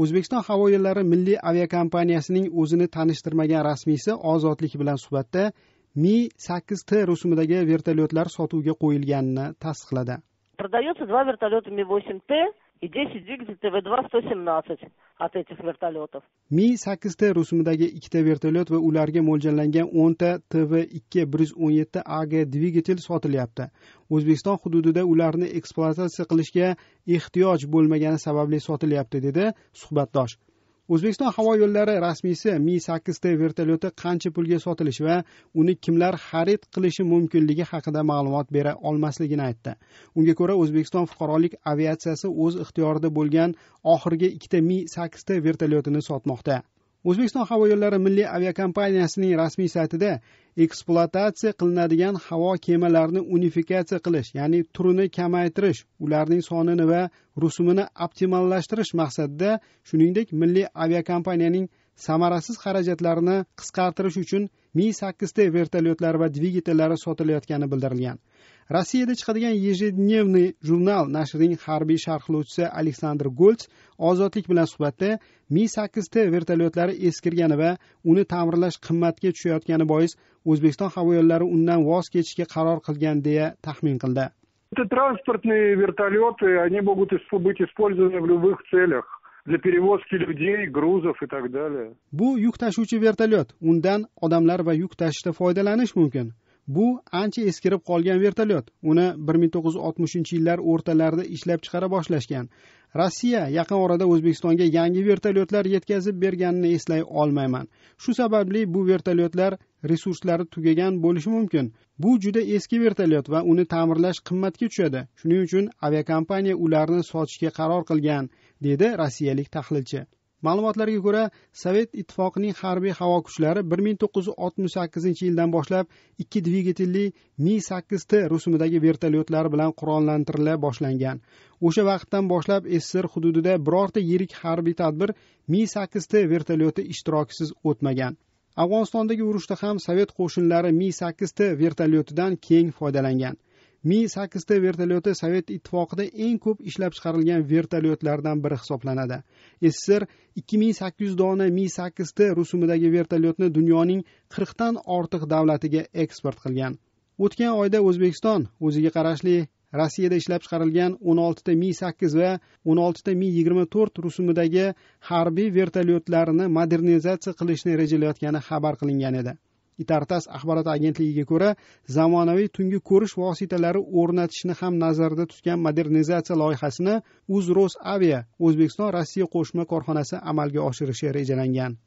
o'zbekiston havo yo'llari milliy aviakompaniyasining o'zini tanishtirmagan rasmiysi ozodlik bilan suhbatda mi sakkiz t rusumidagi vertolyotlar sotuvga qo'yilganini tasdiqladi продается два вертолета ми восемь т и 10 двигателей ТВ-2-117 от этих вертолетов. mi 8 t rusumidagi ikkita vertolyot va ularga mo'ljallangan o'nta tv 2 117 yuz o'n yetti ag dvigatel sotilyapti o'zbekiston hududida ularni ekspluatatsiya qilishga ehtiyoj bo'lmagani sababli sotilyapti dedi suhbatdosh o'zbekiston havo yo'llari rasmiysi mi sakkiz t vertolyoti qancha pulga sotilishi va uni kimlar xarid qilishi mumkinligi haqida ma'lumot bera olmasligini aytdi unga ko'ra o'zbekiston fuqarolik aviatsiyasi o'z ixtiyorida bo'lgan oxirgi ikkita mi sakkiz t vertolyotini sotmoqda o'zbekiston havo yo'llari milliy aviakompaniyasining rasmiy saytida ekspluatatsiya qilinadigan havo kemalarini unifikatsiya qilish ya'ni turini kamaytirish ularning sonini va rusumini optimallashtirish maqsadida shuningdek milliy aviakompaniyaning samarasiz xarajatlarini qisqartirish uchun mi t vertolyotlari va dvigatellari sotilayotgani bildirilgan rossiyada chiqadigan ежедневный jurnal nashrining harbiy sharhlovchisi aleksandr golts ozodlik bilan suhbatda mi sakkiz t vertolyotlari eskirgani va uni ta'mirlash qimmatga tushayotgani bois o'zbekiston havo yo'llari undan voz kechishga qaror qilgan deya taxmin qildi Это транспортные вертолеты, они могут быть использованы в любых целях. для перевозки людей, грузов и так далее. Bu yuk tashuvchi vertolyot. Undan odamlar va yuk tashishda foydalanish mumkin. bu ancha eskirib qolgan vertolyot uni bir ming to'qqiz yuz oltmishinchi yillar o'rtalarida ishlab chiqara boshlashgan rossiya yaqin orada o'zbekistonga yangi vertolyotlar yetkazib berganini eslay olmayman shu sababli bu vertolyotlar resurslari tugagan bo'lishi mumkin bu juda eski vertolyot va uni ta'mirlash qimmatga tushadi shuning uchun aviakompaniya ularni sotishga qaror qilgan dedi rossiyalik tahlilchi ma'lumotlarga ko'ra sovet ittifoqining harbiy havo kuchlari bir ming to'qqiz yuz oltmish sakkizinchi yildan boshlab ikki dvigatelli mi sakkiz t rusumidagi vertolyotlar bilan qurollantirila boshlangan o'sha vaqtdan boshlab sssr hududida birorta yirik harbiy tadbir mi sakkiz t vertolyoti ishtirokisiz o'tmagan afg'onistondagi urushda ham sovet qo'shinlari mi sakkiz t vertolyotidan keng foydalangan mi sakkizta vertolyoti sovet ittifoqida eng ko'p ishlab chiqarilgan vertolyotlardan biri hisoblanadi sssr ikki ming sakkiz yuz dona mi sakkizta rusumidagi vertolyotni dunyoning qirqdan ortiq davlatiga eksport qilgan o'tgan oyda o'zbekiston o'ziga qarashli rossiyada ishlab chiqarilgan o'n oltita mi sakkiz va o'n oltita mi yigirma to'rt rusumidagi harbiy vertolyotlarni modernizatsiya qilishni rejalayotgani xabar qilingan edi itartas axborot agentligiga ko'ra zamonaviy tungi ko'rish vositalari o'rnatishni ham nazarda tutgan modernizatsiya loyihasini uzros avia o'zbekiston rossiya qo'shma korxonasi amalga oshirishi rejalangan